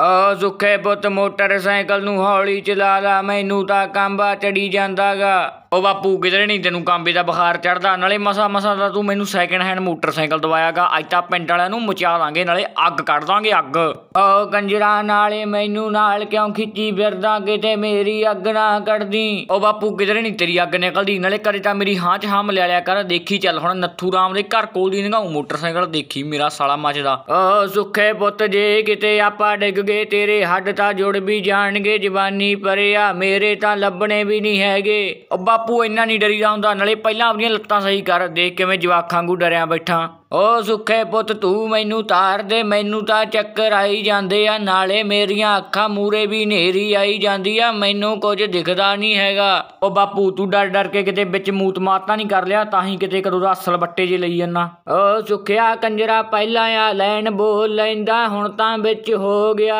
ਆ ਸੁਖੇ ਪੁੱਤ ਮੋਟਰਸਾਈਕਲ ਨੂੰ ਹੌਲੀ ਚਲਾ ਲਾ ਮੈਨੂੰ ਤਾਂ ਕਾਂਬਾ ਚੜੀ ਜਾਂਦਾਗਾ ਓ ਬਾਪੂ ਕਿਧਰੇ ਨਹੀਂ ਤੈਨੂੰ ਕਾਂਬੇ ਦਾ ਬੁਖਾਰ ਚੜਦਾ ਨਾਲੇ ਮਸਾ ਮਸਾ ਦਾ ਤੂੰ ਮੈਨੂੰ ਸੈਕਿੰਡ ਹੈਂਡ ਮੋਟਰਸਾਈਕਲ ਦਵਾਇਆਗਾ ਅੱਜ ਤਾਂ ਪਿੰਡ ਵਾਲਿਆਂ ਨੂੰ ਮਚਾ ਦਾਂਗੇ ਨਾਲੇ ਅੱਗ ਕੱਢ ਦਾਂਗੇ ਅੱਗ ਓ ਕੰਜਰਾ ਨਾਲੇ ਮੈਨੂੰ ਨਾਲ ਕਿਉਂ ਖਿੱਚੀ ਫਿਰਦਾ ਕਿਤੇ ਮੇਰੀ ਅੱਗ ਨਾ ਕੱਢਦੀ ਓ ਬਾਪੂ ਕਿਧਰੇ ਨਹੀਂ ਤੇਰੀ ਅੱਗ ਨਿਕਲਦੀ ਨਾਲੇ ਕਰੇ ਤਾਂ ਮੇਰੀ ਹਾਂ ਚ ਹਾਂ ਮਲਿਆ ਲਿਆ ਕਰ ਦੇਖੀ ਚੱਲ ਹੁਣ ਨੱਥੂ ਰਾਮ ਦੇ ਘਰ ਕੋਲ ਦੀ ਨਗਾਉ ਮੋਟਰਸਾਈਕਲ ਦੇਖੀ ਮੇਰਾ ਸਾਲਾ ਮੱਚਦਾ ਓ ਸੁਖੇ ਪੁੱਤ ਜੇ ਕਿਤੇ ਆਪਾਂ ਡਿੱਗ ਹੋਣਗੇ ਤੇਰੇ ਹੱਡ ਤਾਂ ਜੁੜ ਵੀ ਜਾਣਗੇ ਜਵਾਨੀ ਪਰਿਆ ਮੇਰੇ ਤਾਂ ਲੱਭਣੇ ਵੀ ਨਹੀਂ ਹੈਗੇ ਉਹ ਬਾਪੂ ਇੰਨਾ ਨਹੀਂ ਡਰੀਦਾ ਹੁੰਦਾ ਨਾਲੇ ਪਹਿਲਾਂ ਆਪਣੀਆਂ ਲੱਤਾਂ ਸਹੀ ਕਰ ਦੇਖ ਕਿਵੇਂ ਜਵਾਖਾਂ ਨੂੰ ਡਰਿਆ ਬੈਠਾ ਓ ਸੁੱਖੇ ਪੁੱਤ ਤੂੰ ਮੈਨੂੰ ਤਾਰ ਦੇ ਮੈਨੂੰ ਤਾਂ ਚੱਕਰ ਆਈ ਜਾਂਦੇ ਆ ਨਾਲੇ ਮੇਰੀਆਂ ਅੱਖਾਂ ਮੂਰੇ ਵੀ ਨੇਰੀ ਆਈ ਜਾਂਦੀ ਆ ਮੈਨੂੰ ਕੁਝ ਦਿਖਦਾ ਨਹੀਂ ਹੈਗਾ ਓ ਬਾਪੂ ਤੂੰ ਡਰ ਡਰ ਕੇ ਕਿਤੇ ਵਿੱਚ ਮੂਤ ਮਾਤਾ ਨਹੀਂ ਕਰ ਲਿਆ ਤਾਂ ਹੀ ਕਿਤੇ ਕਦੋਂ ਦਾ ਅਸਲ ਬੱਟੇ ਜੇ ਲਈ ਜੰਨਾ ਓ ਸੁੱਖਿਆ ਕੰਜਰਾ ਪਹਿਲਾਂ ਆ ਲੈਣ ਬੋਲ ਲੈਂਦਾ ਹੁਣ ਤਾਂ ਵਿੱਚ ਹੋ ਗਿਆ